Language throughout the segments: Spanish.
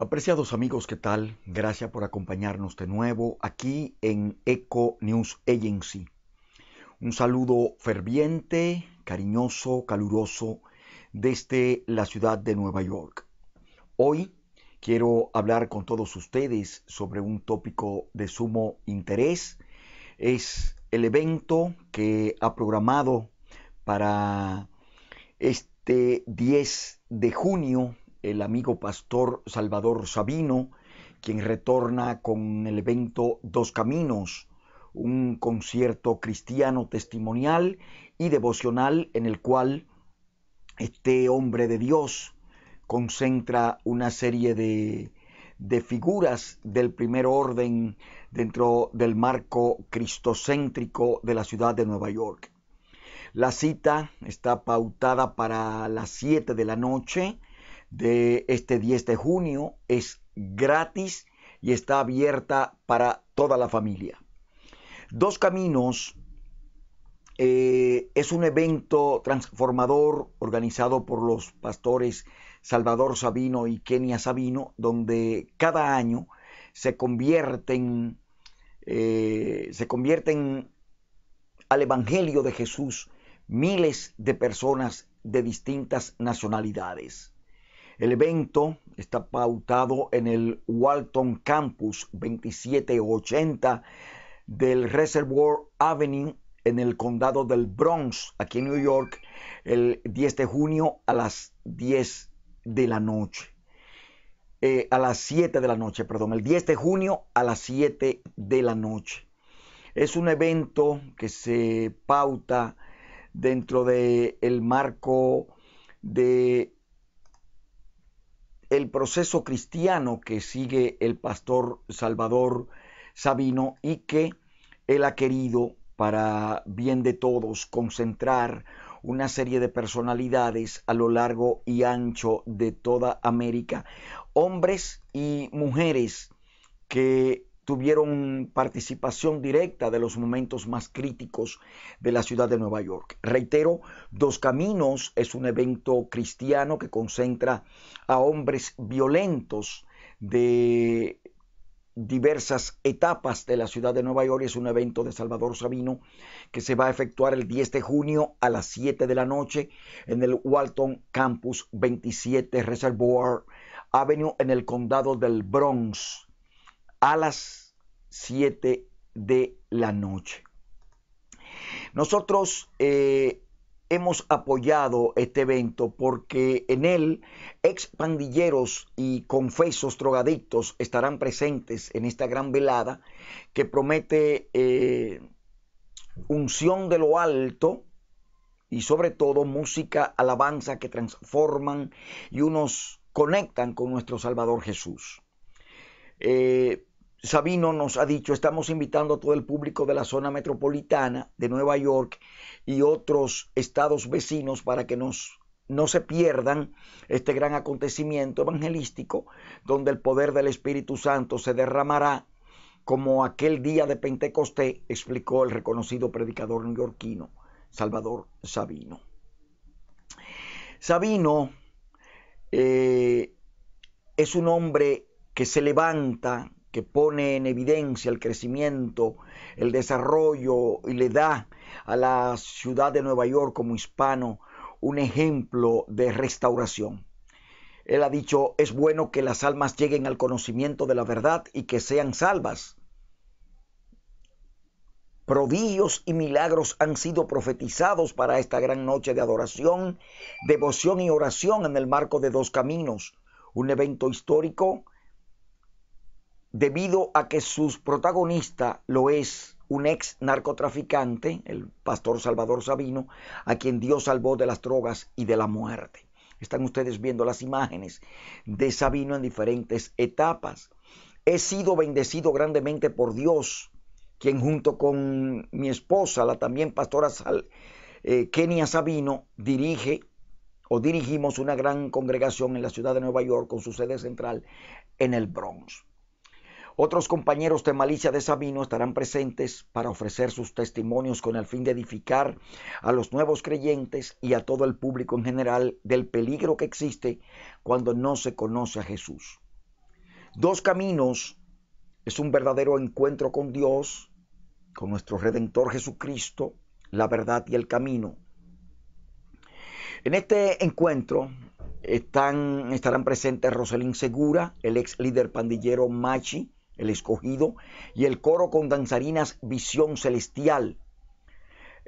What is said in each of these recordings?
Apreciados amigos, ¿qué tal? Gracias por acompañarnos de nuevo aquí en Eco News Agency. Un saludo ferviente, cariñoso, caluroso desde la ciudad de Nueva York. Hoy quiero hablar con todos ustedes sobre un tópico de sumo interés. Es el evento que ha programado para este 10 de junio el amigo pastor Salvador Sabino, quien retorna con el evento Dos Caminos, un concierto cristiano testimonial y devocional en el cual este hombre de Dios concentra una serie de, figuras del primer orden dentro del marco cristocéntrico de la ciudad de Nueva York. La cita está pautada para las 7 de la noche de este 10 de junio. Es gratis y está abierta para toda la familia. Dos Caminos eh, es un evento transformador organizado por los pastores Salvador Sabino y Kenia Sabino, donde cada año se convierten, eh, se convierten al Evangelio de Jesús miles de personas de distintas nacionalidades. El evento está pautado en el Walton Campus 2780 del Reservoir Avenue en el condado del Bronx, aquí en New York, el 10 de junio a las 10 de la noche. Eh, a las 7 de la noche, perdón, el 10 de junio a las 7 de la noche. Es un evento que se pauta dentro del marco de el proceso cristiano que sigue el pastor Salvador Sabino y que él ha querido, para bien de todos, concentrar una serie de personalidades a lo largo y ancho de toda América, hombres y mujeres que tuvieron participación directa de los momentos más críticos de la ciudad de Nueva York. Reitero, Dos Caminos es un evento cristiano que concentra a hombres violentos de diversas etapas de la ciudad de Nueva York. Es un evento de Salvador Sabino que se va a efectuar el 10 de junio a las 7 de la noche en el Walton Campus 27 Reservoir Avenue en el condado del Bronx a las 7 de la noche. Nosotros eh, hemos apoyado este evento porque en él ex pandilleros y confesos drogadictos estarán presentes en esta gran velada que promete eh, unción de lo alto y sobre todo música, alabanza que transforman y unos conectan con nuestro Salvador Jesús. Eh, Sabino nos ha dicho, estamos invitando a todo el público de la zona metropolitana de Nueva York y otros estados vecinos para que nos no se pierdan este gran acontecimiento evangelístico donde el poder del Espíritu Santo se derramará como aquel día de Pentecostés, explicó el reconocido predicador neoyorquino Salvador Sabino. Sabino eh, es un hombre que se levanta que pone en evidencia el crecimiento, el desarrollo y le da a la ciudad de Nueva York como hispano un ejemplo de restauración. Él ha dicho, es bueno que las almas lleguen al conocimiento de la verdad y que sean salvas. Prodigios y milagros han sido profetizados para esta gran noche de adoración, devoción y oración en el marco de dos caminos, un evento histórico debido a que su protagonista lo es un ex narcotraficante, el pastor Salvador Sabino, a quien Dios salvó de las drogas y de la muerte. Están ustedes viendo las imágenes de Sabino en diferentes etapas. He sido bendecido grandemente por Dios, quien junto con mi esposa, la también pastora eh, Kenia Sabino, dirige o dirigimos una gran congregación en la ciudad de Nueva York con su sede central en el Bronx. Otros compañeros de Malicia de Sabino estarán presentes para ofrecer sus testimonios con el fin de edificar a los nuevos creyentes y a todo el público en general del peligro que existe cuando no se conoce a Jesús. Dos caminos es un verdadero encuentro con Dios, con nuestro Redentor Jesucristo, la verdad y el camino. En este encuentro están, estarán presentes Roselín Segura, el ex líder pandillero Machi, el escogido, y el coro con danzarinas Visión Celestial.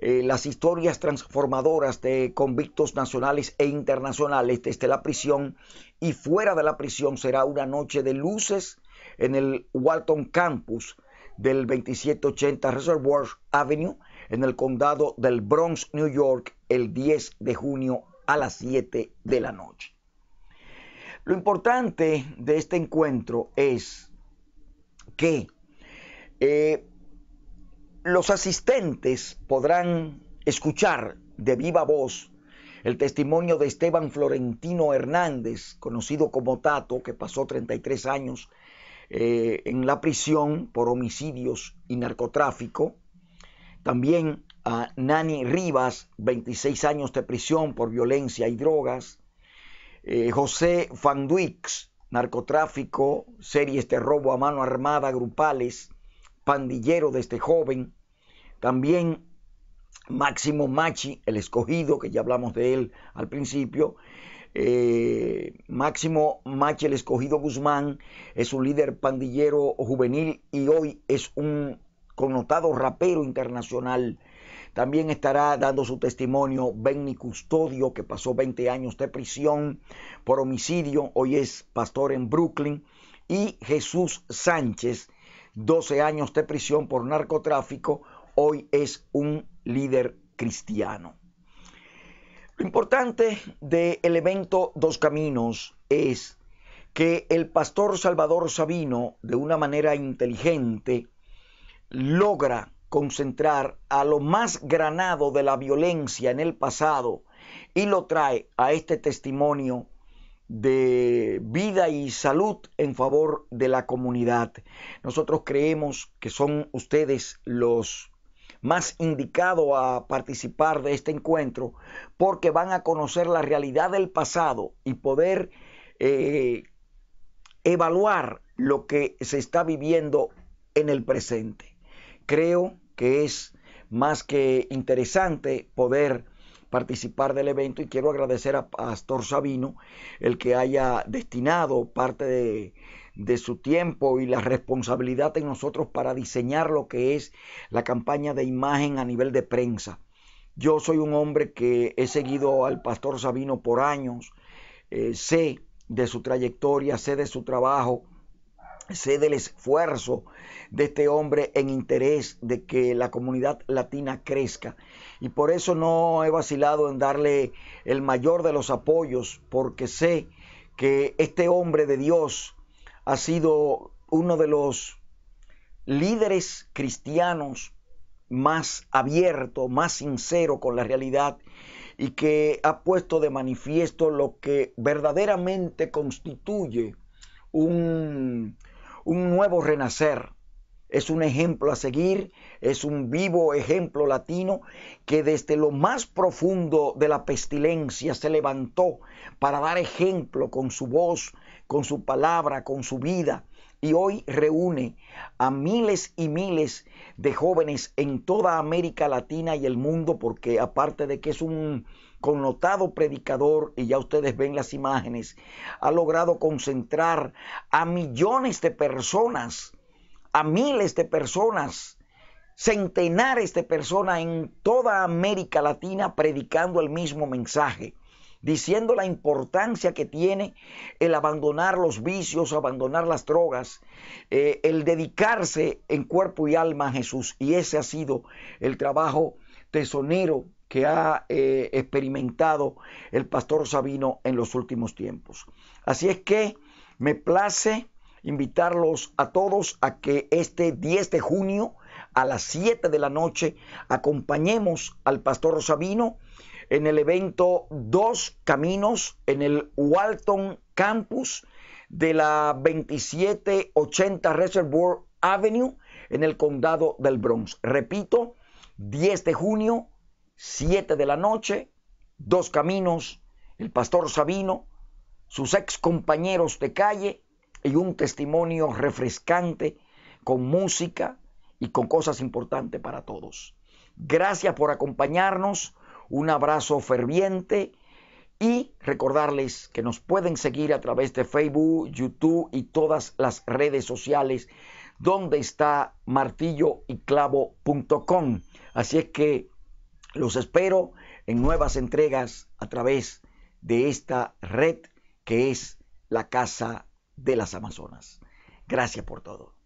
Eh, las historias transformadoras de convictos nacionales e internacionales desde la prisión y fuera de la prisión será una noche de luces en el Walton Campus del 2780 Reservoir Avenue en el condado del Bronx, New York, el 10 de junio a las 7 de la noche. Lo importante de este encuentro es que eh, los asistentes podrán escuchar de viva voz el testimonio de Esteban Florentino Hernández, conocido como Tato, que pasó 33 años eh, en la prisión por homicidios y narcotráfico. También a Nani Rivas, 26 años de prisión por violencia y drogas. José eh, José Fanduix, narcotráfico, series de robo a mano armada, grupales, pandillero de este joven, también Máximo Machi, el escogido, que ya hablamos de él al principio, eh, Máximo Machi, el escogido Guzmán, es un líder pandillero juvenil y hoy es un connotado rapero internacional también estará dando su testimonio Benny Custodio, que pasó 20 años de prisión por homicidio, hoy es pastor en Brooklyn, y Jesús Sánchez, 12 años de prisión por narcotráfico, hoy es un líder cristiano. Lo importante del evento Dos Caminos es que el pastor Salvador Sabino, de una manera inteligente, logra concentrar a lo más granado de la violencia en el pasado y lo trae a este testimonio de vida y salud en favor de la comunidad. Nosotros creemos que son ustedes los más indicados a participar de este encuentro porque van a conocer la realidad del pasado y poder eh, evaluar lo que se está viviendo en el presente. Creo que es más que interesante poder participar del evento y quiero agradecer a Pastor Sabino el que haya destinado parte de, su tiempo y la responsabilidad en nosotros para diseñar lo que es la campaña de imagen a nivel de prensa. Yo soy un hombre que he seguido al pastor Sabino por años, eh, sé de su trayectoria, sé de su trabajo, sé del esfuerzo de este hombre en interés de que la comunidad latina crezca. Y por eso no he vacilado en darle el mayor de los apoyos, porque sé que este hombre de Dios ha sido uno de los líderes cristianos más abierto, más sincero con la realidad y que ha puesto de manifiesto lo que verdaderamente constituye un, un nuevo renacer. Es un ejemplo a seguir, es un vivo ejemplo latino que desde lo más profundo de la pestilencia se levantó para dar ejemplo con su voz, con su palabra, con su vida. Y hoy reúne a miles y miles de jóvenes en toda América Latina y el mundo, porque aparte de que es un connotado predicador, y ya ustedes ven las imágenes, ha logrado concentrar a millones de personas, a miles de personas, centenares de personas en toda América Latina predicando el mismo mensaje diciendo la importancia que tiene el abandonar los vicios, abandonar las drogas, eh, el dedicarse en cuerpo y alma a Jesús. Y ese ha sido el trabajo tesonero que ha eh, experimentado el pastor Sabino en los últimos tiempos. Así es que me place invitarlos a todos a que este 10 de junio a las 7 de la noche acompañemos al pastor Sabino en el evento Dos Caminos en el Walton Campus de la 2780 Reservoir Avenue en el condado del Bronx. Repito, 10 de junio 7 de la noche, dos caminos, el pastor Sabino, sus ex compañeros de calle y un testimonio refrescante con música y con cosas importantes para todos. Gracias por acompañarnos, un abrazo ferviente y recordarles que nos pueden seguir a través de Facebook, YouTube y todas las redes sociales donde está martillo y martilloyclavo.com. Así es que los espero en nuevas entregas a través de esta red que es la Casa de las Amazonas. Gracias por todo.